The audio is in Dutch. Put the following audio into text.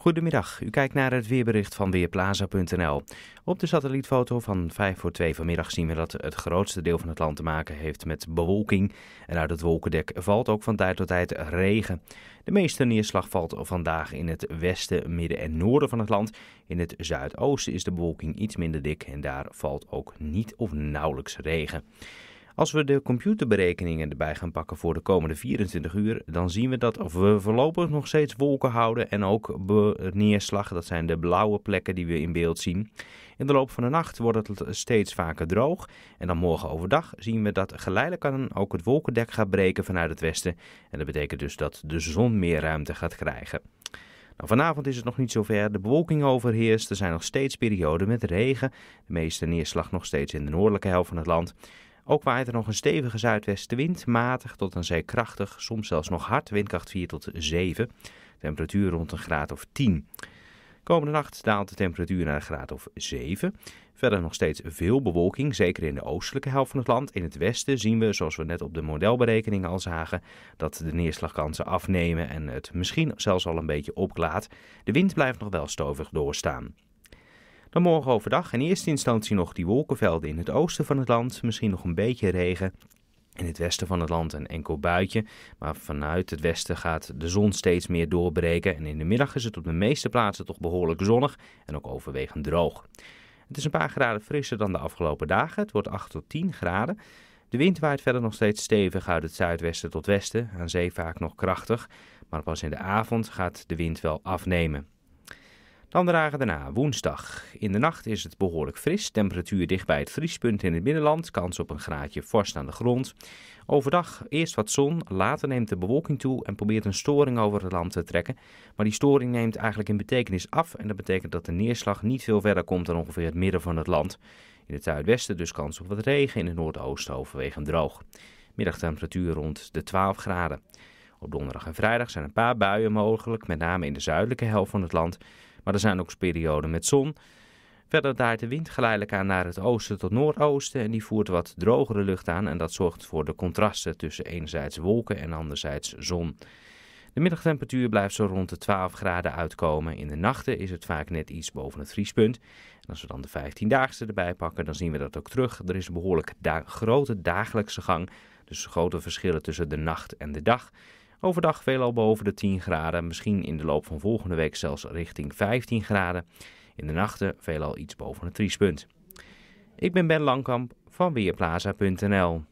Goedemiddag, u kijkt naar het weerbericht van Weerplaza.nl. Op de satellietfoto van 5 voor 2 vanmiddag zien we dat het grootste deel van het land te maken heeft met bewolking. En uit het wolkendek valt ook van tijd tot tijd regen. De meeste neerslag valt vandaag in het westen, midden en noorden van het land. In het zuidoosten is de bewolking iets minder dik en daar valt ook niet of nauwelijks regen. Als we de computerberekeningen erbij gaan pakken voor de komende 24 uur, dan zien we dat we voorlopig nog steeds wolken houden en ook neerslag. Dat zijn de blauwe plekken die we in beeld zien. In de loop van de nacht wordt het steeds vaker droog. En dan morgen overdag zien we dat geleidelijk aan ook het wolkendek gaat breken vanuit het westen. En dat betekent dus dat de zon meer ruimte gaat krijgen. Nou, vanavond is het nog niet zover. De bewolking overheerst. Er zijn nog steeds perioden met regen. De meeste neerslag nog steeds in de noordelijke helft van het land. Ook waait er nog een stevige zuidwestenwind, matig tot een zeer krachtig, soms zelfs nog hard, windkracht 4 tot 7. Temperatuur rond een graad of 10. Komende nacht daalt de temperatuur naar een graad of 7. Verder nog steeds veel bewolking, zeker in de oostelijke helft van het land. In het westen zien we, zoals we net op de modelberekeningen al zagen, dat de neerslagkansen afnemen en het misschien zelfs al een beetje opklaart. De wind blijft nog wel stovig doorstaan. Dan morgen overdag in eerste instantie nog die wolkenvelden in het oosten van het land, misschien nog een beetje regen. In het westen van het land een enkel buitje, maar vanuit het westen gaat de zon steeds meer doorbreken en in de middag is het op de meeste plaatsen toch behoorlijk zonnig en ook overwegend droog. Het is een paar graden frisser dan de afgelopen dagen, het wordt 8 tot 10 graden. De wind waait verder nog steeds stevig uit het zuidwesten tot westen, aan zee vaak nog krachtig, maar pas in de avond gaat de wind wel afnemen. Dan de dagen daarna, woensdag. In de nacht is het behoorlijk fris. Temperatuur dicht bij het vriespunt in het binnenland. Kans op een graadje vorst aan de grond. Overdag eerst wat zon, later neemt de bewolking toe en probeert een storing over het land te trekken. Maar die storing neemt eigenlijk in betekenis af. En dat betekent dat de neerslag niet veel verder komt dan ongeveer het midden van het land. In het zuidwesten dus kans op wat regen. In het noordoosten overwegend droog. Middagtemperatuur rond de 12 graden. Op donderdag en vrijdag zijn een paar buien mogelijk, met name in de zuidelijke helft van het land. Maar er zijn ook perioden met zon. Verder daait de wind geleidelijk aan naar het oosten tot noordoosten en die voert wat drogere lucht aan en dat zorgt voor de contrasten tussen enerzijds wolken en anderzijds zon. De middagtemperatuur blijft zo rond de 12 graden uitkomen. In de nachten is het vaak net iets boven het vriespunt. En als we dan de 15-daagse erbij pakken, dan zien we dat ook terug. Er is een behoorlijk grote dagelijkse gang, dus grote verschillen tussen de nacht en de dag. Overdag veelal boven de 10 graden, misschien in de loop van volgende week zelfs richting 15 graden. In de nachten veelal iets boven het vriespunt. Ik ben Ben Langkamp van Weerplaza.nl.